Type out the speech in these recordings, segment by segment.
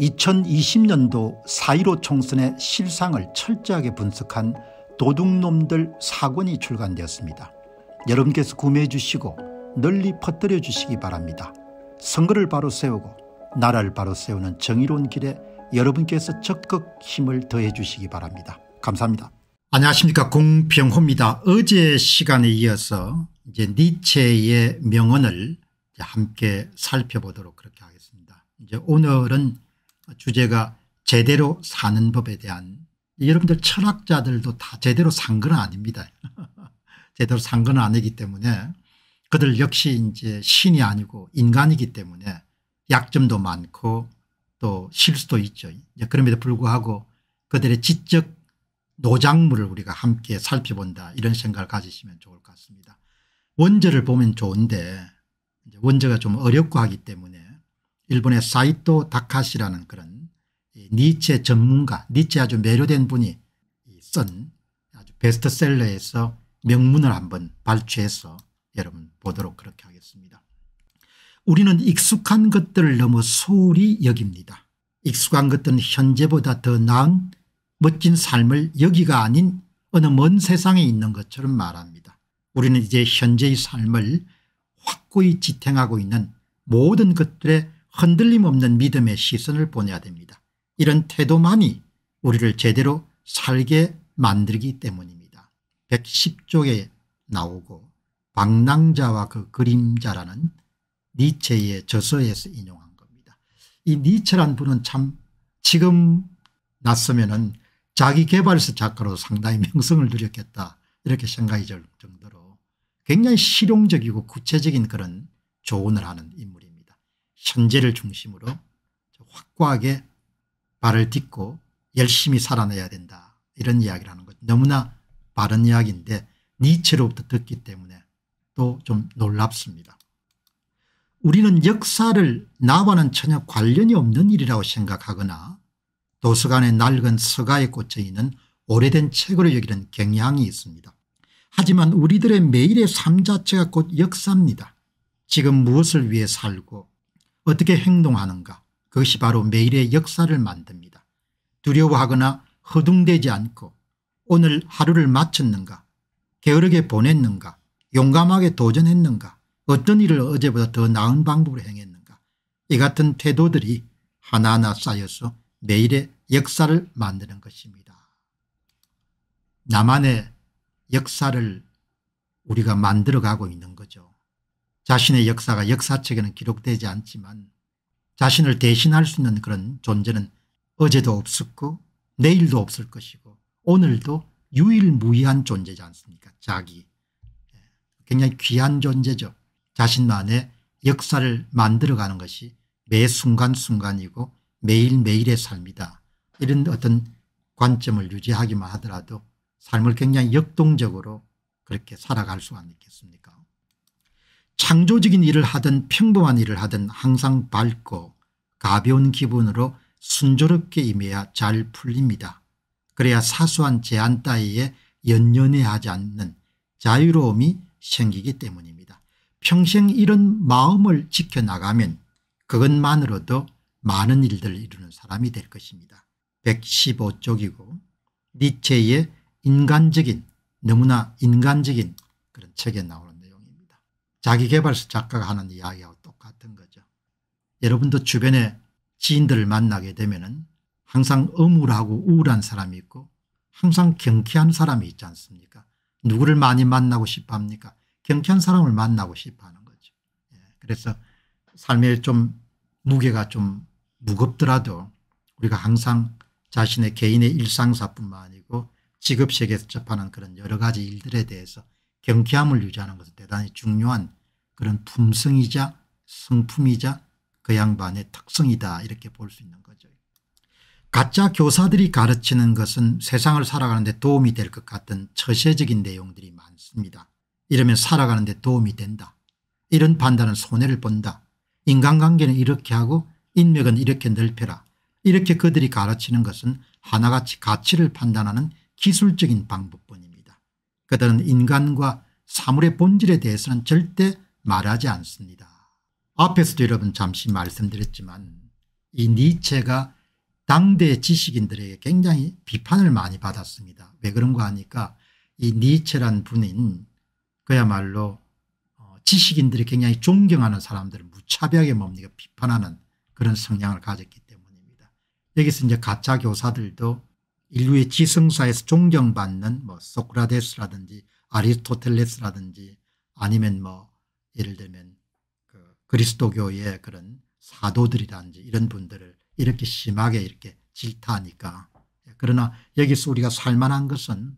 2020년도 4.15 총선의 실상을 철저하게 분석한 도둑놈들 사권이 출간되었습니다. 여러분께서 구매해 주시고 널리 퍼뜨려 주시기 바랍니다. 선거를 바로 세우고 나라를 바로 세우는 정의로운 길에 여러분께서 적극 힘을 더해 주시기 바랍니다. 감사합니다. 안녕하십니까 공병호입니다. 어제 시간에 이어서 이제 니체의 명언을 함께 살펴보도록 그렇게 하겠습니다. 이제 오늘은 주제가 제대로 사는 법에 대한 여러분들 철학자들도 다 제대로 산 건 아닙니다. 제대로 산 건 아니기 때문에 그들 역시 이제 신이 아니고 인간이기 때문에 약점도 많고 또 실수도 있죠. 그럼에도 불구하고 그들의 지적 노작물을 우리가 함께 살펴본다 이런 생각을 가지시면 좋을 것 같습니다. 원저를 보면 좋은데 원저가 좀 어렵고 하기 때문에 일본의 사이토 다카시라는 그런 니체 전문가 니체 아주 매료된 분이 쓴 아주 베스트셀러에서 명문을 한번 발췌해서 여러분 보도록 그렇게 하겠습니다. 우리는 익숙한 것들을 넘어 소홀히 여깁니다. 익숙한 것들은 현재보다 더 나은 멋진 삶을 여기가 아닌 어느 먼 세상에 있는 것처럼 말합니다. 우리는 이제 현재의 삶을 확고히 지탱하고 있는 모든 것들에 흔들림 없는 믿음의 시선을 보내야 됩니다. 이런 태도만이 우리를 제대로 살게 만들기 때문입니다. 110쪽에 나오고 방랑자와 그 그림자라는 니체의 저서에서 인용한 겁니다. 이 니체란 분은 참 지금 났으면은 자기 개발서 작가로 상당히 명성을 누렸겠다 이렇게 생각이 들 정도로 굉장히 실용적이고 구체적인 그런 조언을 하는 인물입니다. 현재를 중심으로 확고하게 발을 딛고 열심히 살아내야 된다 이런 이야기를 하는 것 너무나 바른 이야기인데 니체로부터 듣기 때문에 또 좀 놀랍습니다. 우리는 역사를 나와는 전혀 관련이 없는 일이라고 생각하거나 도서관의 낡은 서가에 꽂혀 있는 오래된 책으로 여기는 경향이 있습니다. 하지만 우리들의 매일의 삶 자체가 곧 역사입니다. 지금 무엇을 위해 살고 어떻게 행동하는가 그것이 바로 매일의 역사를 만듭니다. 두려워하거나 허둥대지 않고 오늘 하루를 마쳤는가 게으르게 보냈는가 용감하게 도전했는가 어떤 일을 어제보다 더 나은 방법으로 행했는가 이 같은 태도들이 하나하나 쌓여서 매일의 역사를 만드는 것입니다. 나만의 역사를 우리가 만들어가고 있는 거죠. 자신의 역사가 역사책에는 기록되지 않지만 자신을 대신할 수 있는 그런 존재는 어제도 없었고 내일도 없을 것이고 오늘도 유일무이한 존재지 않습니까 자기 예. 굉장히 귀한 존재죠 자신만의 역사를 만들어가는 것이 매 순간순간이고 매일매일의 삶이다 이런 어떤 관점을 유지하기만 하더라도 삶을 굉장히 역동적으로 그렇게 살아갈 수가 있겠습니까 창조적인 일을 하든 평범한 일을 하든 항상 밝고 가벼운 기분으로 순조롭게 임해야 잘 풀립니다. 그래야 사소한 제한 따위에 연연해하지 않는 자유로움이 생기기 때문입니다. 평생 이런 마음을 지켜나가면 그것만으로도 많은 일들을 이루는 사람이 될 것입니다. 115쪽이고 니체의 인간적인 너무나 인간적인 그런 책에 나온 자기개발서 작가가 하는 이야기하고 똑같은 거죠. 여러분도 주변에 지인들을 만나게 되면 항상 음울하고 우울한 사람이 있고 항상 경쾌한 사람이 있지 않습니까 누구를 많이 만나고 싶어 합니까 경쾌한 사람을 만나고 싶어 하는 거죠. 예, 그래서 삶에 좀 무게가 좀 무겁더라도 우리가 항상 자신의 개인의 일상사뿐만 아니고 직업세계에서 접하는 그런 여러 가지 일들에 대해서 경쾌함을 유지하는 것은 대단히 중요한 그런 품성이자 성품이자 그 양반의 특성이다 이렇게 볼 수 있는 거죠. 가짜 교사들이 가르치는 것은 세상을 살아가는 데 도움이 될 것 같은 처세적인 내용들이 많습니다. 이러면 살아가는 데 도움이 된다. 이런 판단은 손해를 본다. 인간관계는 이렇게 하고 인맥은 이렇게 넓혀라. 이렇게 그들이 가르치는 것은 하나같이 가치를 판단하는 기술적인 방법뿐입니다. 그들은 인간과 사물의 본질에 대해서는 절대 말하지 않습니다. 앞에서도 여러분 잠시 말씀드렸지만 이 니체가 당대 지식인들에게 굉장히 비판을 많이 받았습니다. 왜 그런가 하니까 이 니체란 분인 그야말로 어, 지식인들이 굉장히 존경하는 사람들을 무차별하게 뭡니까 비판하는 그런 성향을 가졌기 때문입니다. 여기서 이제 가짜 교사들도 인류의 지성사에서 존경받는 뭐 소크라테스라든지 아리스토텔레스라든지 아니면 뭐 예를 들면 그 그리스도교의 그런 사도들이라든지 이런 분들을 이렇게 심하게 이렇게 질타하니까 예, 그러나 여기서 우리가 살만한 것은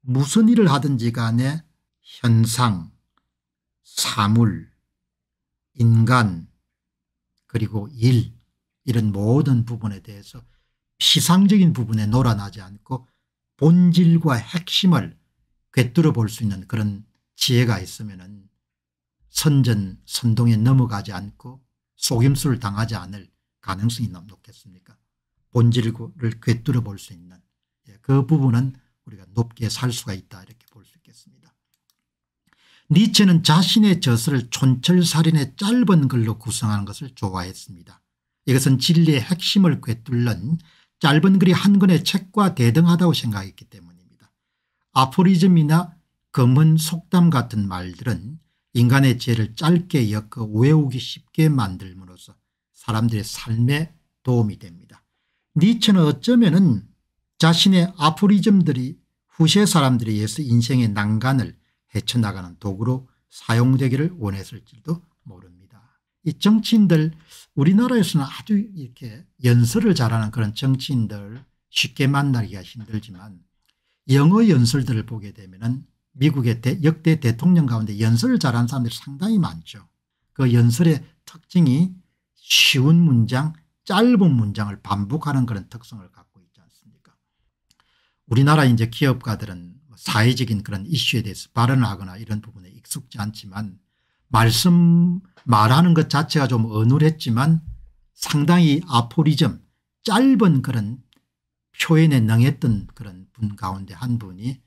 무슨 일을 하든지 간에 현상, 사물, 인간 그리고 일 이런 모든 부분에 대해서 피상적인 부분에 놀아나지 않고 본질과 핵심을 꿰뚫어 볼 수 있는 그런 지혜가 있으면 선전 선동에 넘어가지 않고 속임수를 당하지 않을 가능성이 높겠습니까 본질을 꿰뚫어 볼 수 있는 예, 그 부분은 우리가 높게 살 수가 있다 이렇게 볼 수 있겠습니다. 니체는 자신의 저서를 촌철살인의 짧은 글로 구성하는 것을 좋아했습니다. 이것은 진리의 핵심을 꿰뚫는 짧은 글이 한 권의 책과 대등하다고 생각했기 때문입니다. 아포리즘이나 검은 속담 같은 말들은 인간의 죄를 짧게 엮어 외우기 쉽게 만들므로써 사람들의 삶에 도움이 됩니다. 니체는 어쩌면 자신의 아포리즘들이 후세 사람들에 의해서 인생의 난간을 헤쳐나가는 도구로 사용되기를 원했을지도 모릅니다. 이 정치인들 우리나라에서는 아주 이렇게 연설을 잘하는 그런 정치인들 쉽게 만나기가 힘들지만 영어 연설들을 보게 되면 미국의 대, 역대 대통령 가운데 연설을 잘하는 사람들이 상당히 많죠. 그 연설의 특징이 쉬운 문장 짧은 문장을 반복하는 그런 특성을 갖고 있지 않습니까 우리나라 이제 기업가들은 뭐 사회적인 그런 이슈에 대해서 발언을 하거나 이런 부분에 익숙지 않지만 말씀 말하는 것 자체가 좀 어눌했지만 상당히 아포리즘 짧은 그런 표현에 능했던 그런 분 가운데 한 분이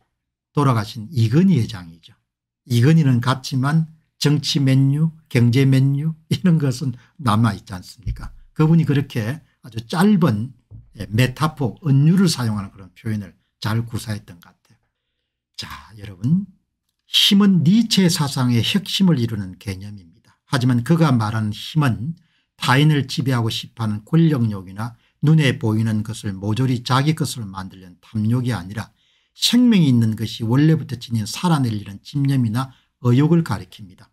돌아가신 이건희 회장이죠. 이건희는 갔지만 정치 맨유 경제 맨유 이런 것은 남아있지 않습니까 그분이 그렇게 아주 짧은 예, 메타포 은유를 사용하는 그런 표현을 잘 구사했던 것 같아요. 자 여러분 힘은 니체 사상의 핵심을 이루는 개념입니다. 하지만 그가 말한 힘은 타인을 지배하고 싶어하는 권력욕이나 눈에 보이는 것을 모조리 자기 것으로 만들려는 탐욕이 아니라 생명이 있는 것이 원래부터 지닌 살아내리는 집념이나 의욕을 가리킵니다.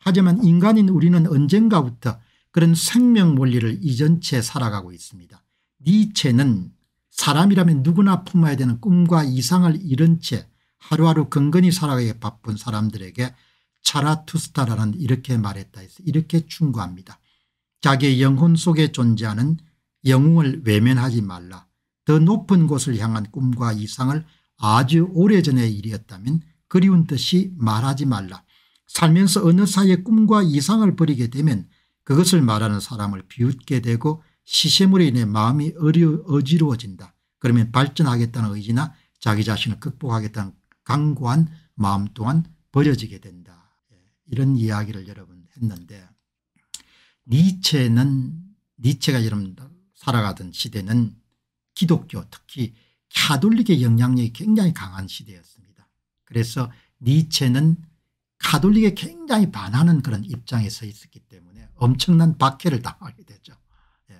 하지만 인간인 우리는 언젠가부터 그런 생명 원리를 이전체 살아가고 있습니다. 니체는 사람이라면 누구나 품어야 되는 꿈과 이상을 잃은 채 하루하루 건건히 살아가기 바쁜 사람들에게 차라투스타라는 이렇게 말했다 해서 이렇게 충고합니다. 자기의 영혼 속에 존재하는 영웅을 외면하지 말라. 더 높은 곳을 향한 꿈과 이상을 아주 오래전의 일이었다면 그리운 듯이 말하지 말라. 살면서 어느 사이에 꿈과 이상을 버리게 되면 그것을 말하는 사람을 비웃게 되고 시샘으로 인해 마음이 어지러워진다. 그러면 발전하겠다는 의지나 자기 자신을 극복하겠다는 강고한 마음 또한 버려지게 된다. 예, 이런 이야기를 여러분 했는데 니체는 니체가 여러분 살아가던 시대는 기독교 특히 카톨릭의 영향력이 굉장히 강한 시대였습니다. 그래서 니체는 카톨릭에 굉장히 반하는 그런 입장에 서 있었기 때문에 엄청난 박해를 당하게 되죠. 예.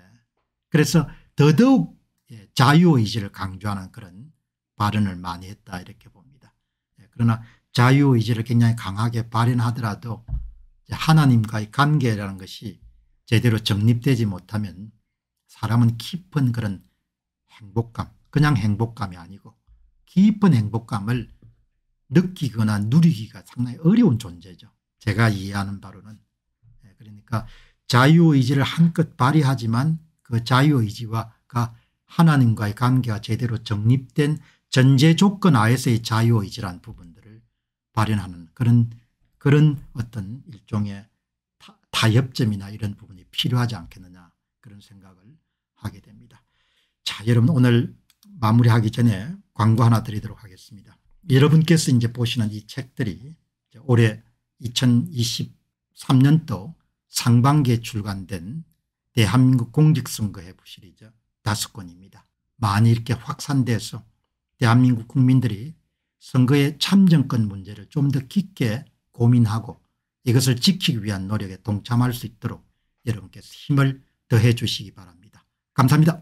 그래서 더더욱 예, 자유의지를 강조하는 그런 발언을 많이 했다 이렇게 봅니다. 예, 그러나 자유의지를 굉장히 강하게 발현하더라도 하나님과의 관계라는 것이 제대로 정립되지 못하면 사람은 깊은 그런 행복감 그냥 행복감이 아니고 깊은 행복감을 느끼거나 누리기가 상당히 어려운 존재죠. 제가 이해하는 바로는. 예, 그러니까 자유의지를 한껏 발휘하지만 그 자유의지와가 하나님과의 관계가 제대로 정립된 전제 조건 하에서의 자유의지란 부분들을 발현하는 그런 그런 어떤 일종의 타협점이나 이런 부분이 필요하지 않겠느냐 그런 생각을 하게 됩니다. 자 여러분 오늘 마무리하기 전에 광고 하나 드리도록 하겠습니다. 여러분께서 이제 보시는 이 책들이 올해 2023년도 상반기에 출간된 대한민국 공직선거회부 시리즈 다섯 권입니다. 많이 이렇게 확산돼서 대한민국 국민들이 선거의 참정권 문제를 좀 더 깊게 고민하고 이것을 지키기 위한 노력에 동참할 수 있도록 여러분께서 힘을 더해 주시기 바랍니다. 감사합니다.